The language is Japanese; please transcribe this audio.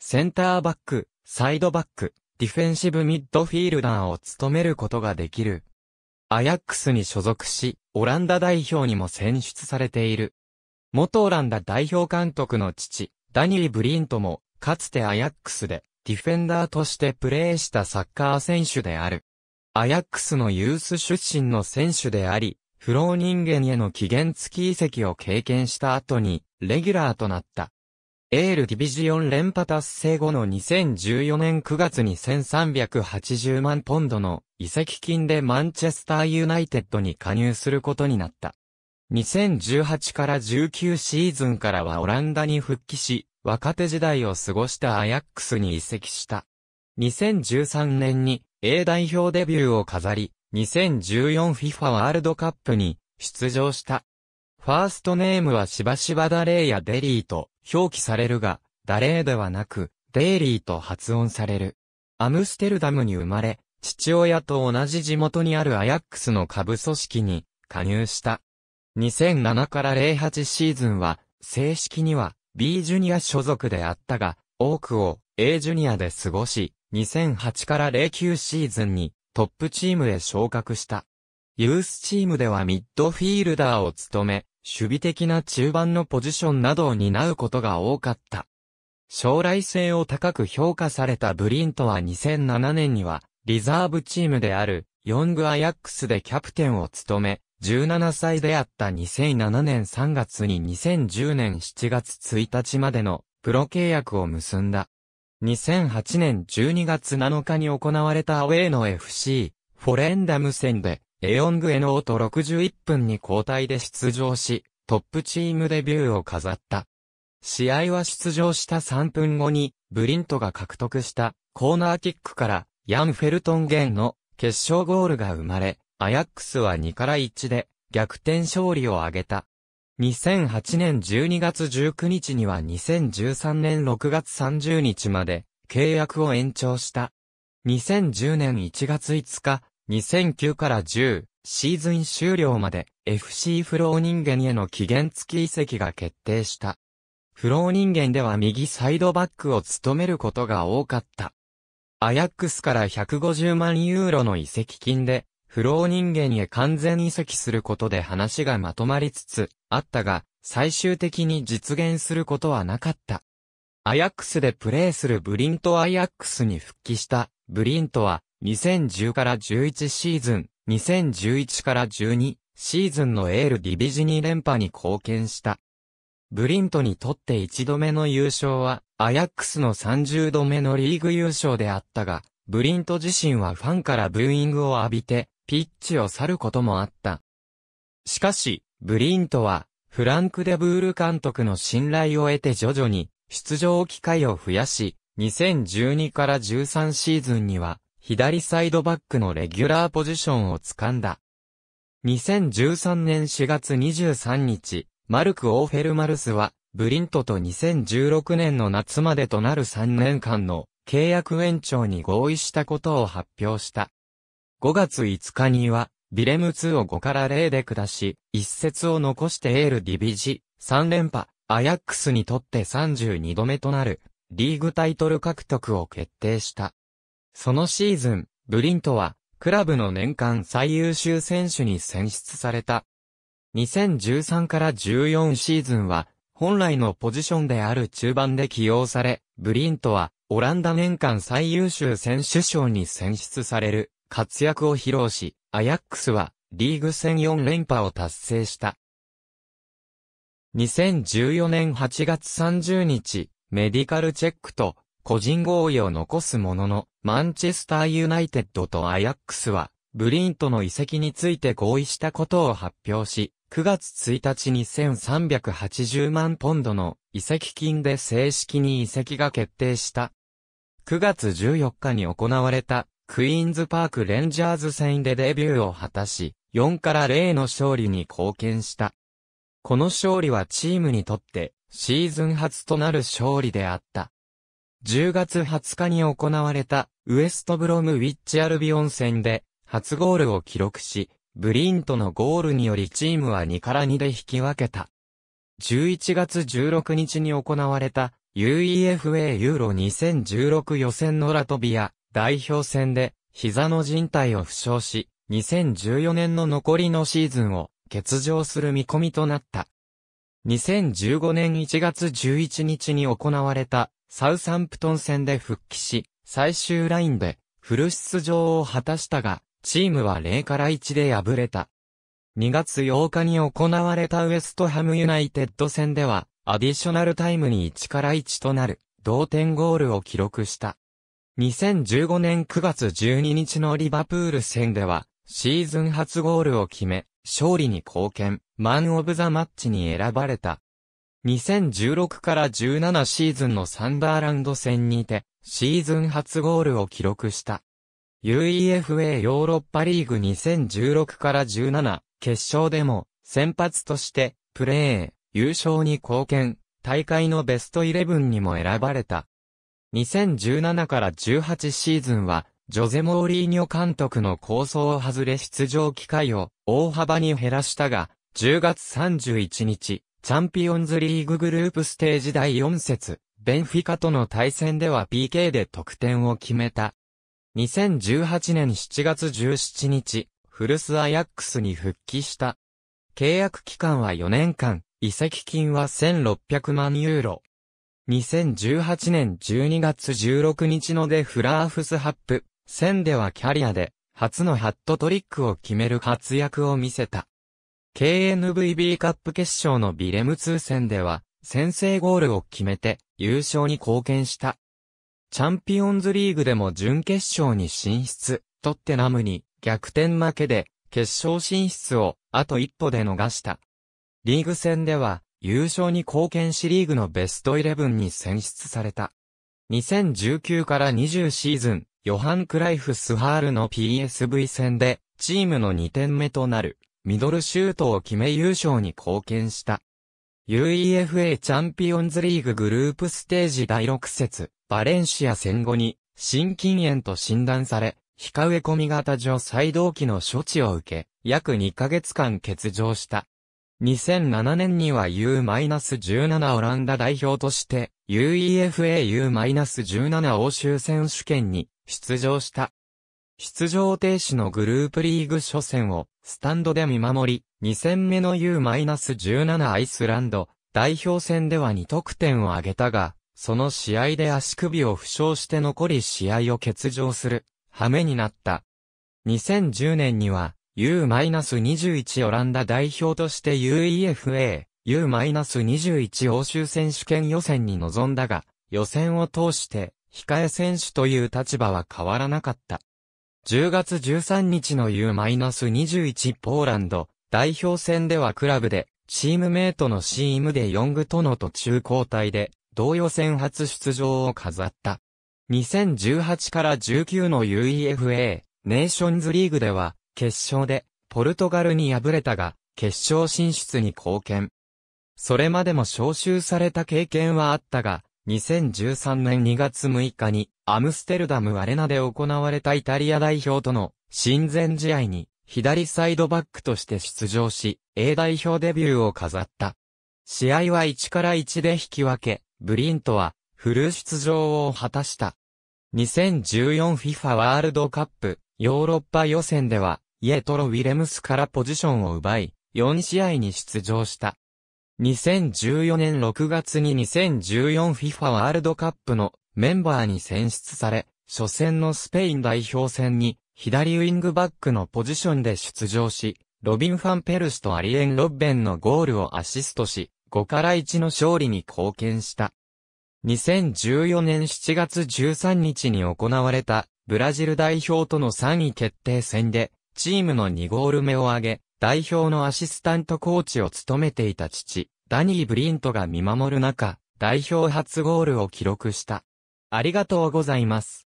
センターバック、サイドバック、ディフェンシブミッドフィールダーを務めることができる。アヤックスに所属し、オランダ代表にも選出されている。元オランダ代表監督の父、ダニー・ブリントも、かつてアヤックスで、ディフェンダーとしてプレーしたサッカー選手である。アヤックスのユース出身の選手であり、不老人間への期限付き移籍を経験した後に、レギュラーとなった。エールディビジオン連覇達成後の2014年9月に1380万ポンドの移籍金でマンチェスターユナイテッドに加入することになった。2018から19シーズンからはオランダに復帰し、若手時代を過ごしたアヤックスに移籍した。2013年に A 代表デビューを飾り、2014FIFA ワールドカップに出場した。ファーストネームはしばしばダレーやデリーと表記されるが、ダレーではなく、デイリーと発音される。アムステルダムに生まれ、父親と同じ地元にあるアヤックスの下部組織に加入した。2007から08シーズンは、正式には B ジュニア所属であったが、多くを A ジュニアで過ごし、2008から09シーズンにトップチームへ昇格した。ユースチームではミッドフィールダーを務め、守備的な中盤のポジションなどを担うことが多かった。将来性を高く評価されたブリントは2007年には、リザーブチームである、ヨングアヤックスでキャプテンを務め、17歳であった2007年3月に2010年7月1日までのプロ契約を結んだ。2008年12月7日に行われたアウェイの FC、フォレンダム戦でエヨングエノーと61分に交代で出場し、トップチームデビューを飾った。試合は出場した3分後に、ブリントが獲得したコーナーキックから、ヤン・フェルトン・ゲンの決勝ゴールが生まれ、アヤックスは2から1で逆転勝利を挙げた。2008年12月19日には2013年6月30日まで契約を延長した。2010年1月5日、2009から10シーズン終了まで FC フロー人間への期限付き移籍が決定した。フロー人間では右サイドバックを務めることが多かった。アヤックスから150万ユーロの移籍金で、フロー人間へ完全移籍することで話がまとまりつつあったが、最終的に実現することはなかった。アヤックスでプレーするブリント・アヤックスに復帰した、ブリントは2010から11シーズン、2011から12シーズンのエールディビジニ連覇に貢献した。ブリントにとって一度目の優勝は、アヤックスの30度目のリーグ優勝であったが、ブリント自身はファンからブーイングを浴びて、ピッチを去ることもあった。しかし、ブリントは、フランク・デブール監督の信頼を得て徐々に、出場機会を増やし、2012から13シーズンには、左サイドバックのレギュラーポジションを掴んだ。2013年4月23日、マルク・オーフェルマルスは、ブリントと2016年の夏までとなる3年間の契約延長に合意したことを発表した。5月5日には、ビレム2を5から0で下し、一節を残してエールディビジ、3連覇、アヤックスにとって32度目となる、リーグタイトル獲得を決定した。そのシーズン、ブリントは、クラブの年間最優秀選手に選出された。2013から14シーズンは、本来のポジションである中盤で起用され、ブリントは、オランダ年間最優秀選手賞に選出される、活躍を披露し、アヤックスは、リーグ戦4連覇を達成した。2014年8月30日、メディカルチェックと、個人合意を残すものの、マンチェスターユナイテッドとアヤックスは、ブリントの遺跡について合意したことを発表し、9月1日に1380万ポンドの遺跡金で正式に遺跡が決定した。9月14日に行われたクイーンズパークレンジャーズ戦でデビューを果たし、4から0の勝利に貢献した。この勝利はチームにとってシーズン初となる勝利であった。10月20日に行われたウエストブロムウィッチアルビオン戦で初ゴールを記録し、ブリントのゴールによりチームは2から2で引き分けた。11月16日に行われた UEFA ユーロ2016予選のラトビア代表戦で膝の人帯を負傷し、2014年の残りのシーズンを欠場する見込みとなった。2015年1月11日に行われたサウサンプトン戦で復帰し、最終ラインでフル出場を果たしたが、チームは0から1で敗れた。2月8日に行われたウエストハムユナイテッド戦では、アディショナルタイムに1から1となる、同点ゴールを記録した。2015年9月12日のリバプール戦では、シーズン初ゴールを決め、勝利に貢献、マン・オブ・ザ・マッチに選ばれた。2016から17シーズンのサンダーランド戦にて、シーズン初ゴールを記録した。UEFA ヨーロッパリーグ2016から17決勝でも先発としてプレー、優勝に貢献、大会のベストイレブンにも選ばれた。2017から18シーズンはジョゼ・モーリーニョ監督の構想を外れ出場機会を大幅に減らしたが、10月31日、チャンピオンズリーググループステージ第4節、ベンフィカとの対戦では PK で得点を決めた。2018年7月17日、フルスアヤックスに復帰した。契約期間は4年間、移籍金は1600万ユーロ。2018年12月16日のデフラーフスハップ、戦ではキャリアで、初のハットトリックを決める活躍を見せた。KNVB カップ決勝のビレム通戦では、先制ゴールを決めて、優勝に貢献した。チャンピオンズリーグでも準決勝に進出、トッテナムに逆転負けで、決勝進出をあと一歩で逃した。リーグ戦では、優勝に貢献しリーグのベストイレブンに選出された。2019から20シーズン、ヨハン・クライフ・スハールの PSV 戦で、チームの2点目となる。ミドルシュートを決め優勝に貢献した。UEFA チャンピオンズリーググループステージ第6節、バレンシア戦後に、心筋炎と診断され、非か植え込み型除細動器の処置を受け、約2ヶ月間欠場した。2007年には U-17 オランダ代表として UEFA U-17 欧州選手権に出場した。出場停止のグループリーグ初戦をスタンドで見守り、2戦目の U-17 アイスランド代表戦では2得点を挙げたが、その試合で足首を負傷して残り試合を欠場する羽目になった。2010年には U-21 オランダ代表として UEFA U-21 欧州選手権予選に臨んだが、予選を通して控え選手という立場は変わらなかった。10月13日の U-21 ポーランド代表戦ではクラブでチームメイトの c ームでヨングとの途中交代で同予選初出場を飾った。2018から19の UEFA ネーションズリーグでは決勝でポルトガルに敗れたが決勝進出に貢献。それまでも招集された経験はあったが、2013年2月6日にアムステルダムアレナで行われたイタリア代表との親善試合に左サイドバックとして出場し、A 代表デビューを飾った。試合は1から1で引き分け、ブリントはフル出場を果たした。2014FIFA ワールドカップヨーロッパ予選では、イエトロ・ウィレムスからポジションを奪い、4試合に出場した。2014年6月に 2014FIFA ワールドカップのメンバーに選出され、初戦のスペイン代表戦に左ウィングバックのポジションで出場し、ロビン・ファンペルスとアリエン・ロッベンのゴールをアシストし、5から1の勝利に貢献した。2014年7月13日に行われたブラジル代表との3位決定戦で、チームの2ゴール目を挙げ、代表のアシスタントコーチを務めていた父、ダニー・ブリントが見守る中、代表初ゴールを記録した。ありがとうございます。